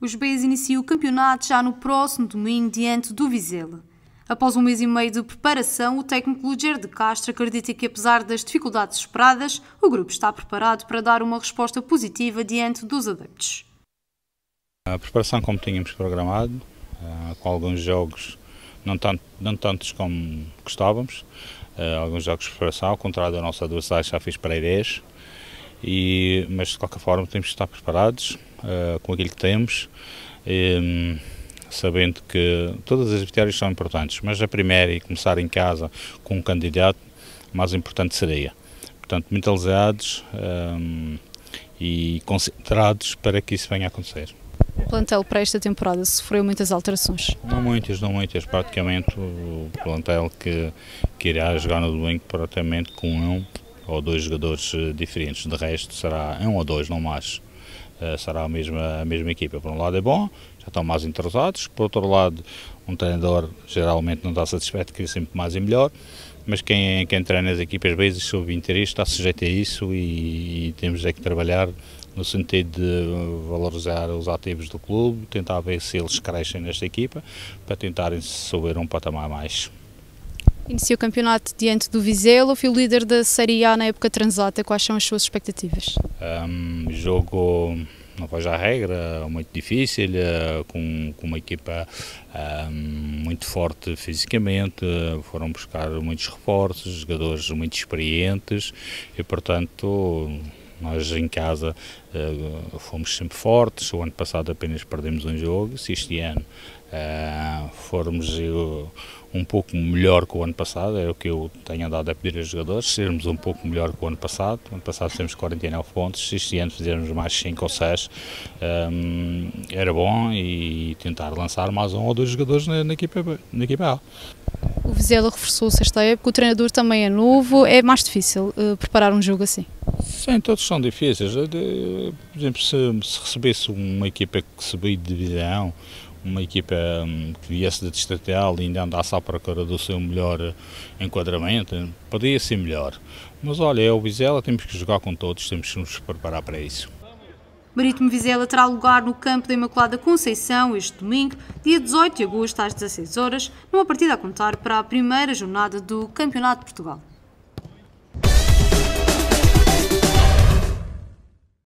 Os Bs iniciam o campeonato já no próximo domingo diante do Vizela. Após um mês e meio de preparação, o técnico Luger de Castro acredita que, apesar das dificuldades esperadas, o grupo está preparado para dar uma resposta positiva diante dos adeptos. A preparação como tínhamos programado, eh, com alguns jogos não, tanto, não tantos como gostávamos, eh, alguns jogos de preparação, ao contrário do nosso adversário já fiz para e, mas de qualquer forma temos que estar preparados uh, com aquilo que temos, um, ehm, sabendo que todas as vitórias são importantes, mas a primeira e começar em casa com um candidato mais importante seria. Portanto, mentalizados um, ehm, e concentrados para que isso venha a acontecer. O plantel para esta temporada sofreu muitas alterações? Não muitas, não muitas. Praticamente o plantel que, que irá jogar no domingo praticamente com um ou dois jogadores eh, diferentes. De resto, será um ou dois, não mais. Eh, será a mesma, a mesma equipa. Por um lado é bom, já estão mais entrosados. Por outro lado, um treinador geralmente não está satisfeito, quer sempre mais e melhor. Mas quem, quem treina as equipas bases sob interesse, está sujeito a isso e, e temos é que trabalhar no sentido de eh, valorizar os ativos do clube, tentar ver se eles crescem nesta equipa, para tentarem subir um patamar mais. Iniciou o campeonato diante do Vizelo, o líder da Série A na época transata. Quais são as suas expectativas? Um, jogo não faz a regra, muito difícil, eh, com, com uma equipa um, muito forte fisicamente, foram buscar muitos reforços, jogadores muito experientes e, portanto, nós em casa uh, fomos sempre fortes, o ano passado apenas perdemos um jogo, se este ano uh, formos eu, eh, um pouco melhor que o ano passado, é o que eu tenho andado a pedir aos jogadores, sermos um pouco melhor que o ano passado, o ano passado temos 49 pontos, se este ano fizermos mais 5 ou 6 um, era bom e tentar lançar mais um ou dois jogadores na, na equipa, na equipa A. O Vizela reforçou-se esta época, o treinador também é novo, é mais difícil uh, preparar um jogo assim? Sim, todos são difíceis. Eh, por exemplo, se, se recebesse uma equipa que subia de divisão, uma equipa hum, que viesse da distrital e ainda andasse à procura do seu melhor eh, enquadramento, eh, poderia ser melhor. Mas olha, é o Vizela, temos que jogar com todos, temos que nos preparar para isso. Marítimo Vizela terá lugar no campo da Imaculada Conceição este domingo, dia 18 de agosto, às 16 horas, numa partida a contar para a primeira jornada do Campeonato de Portugal.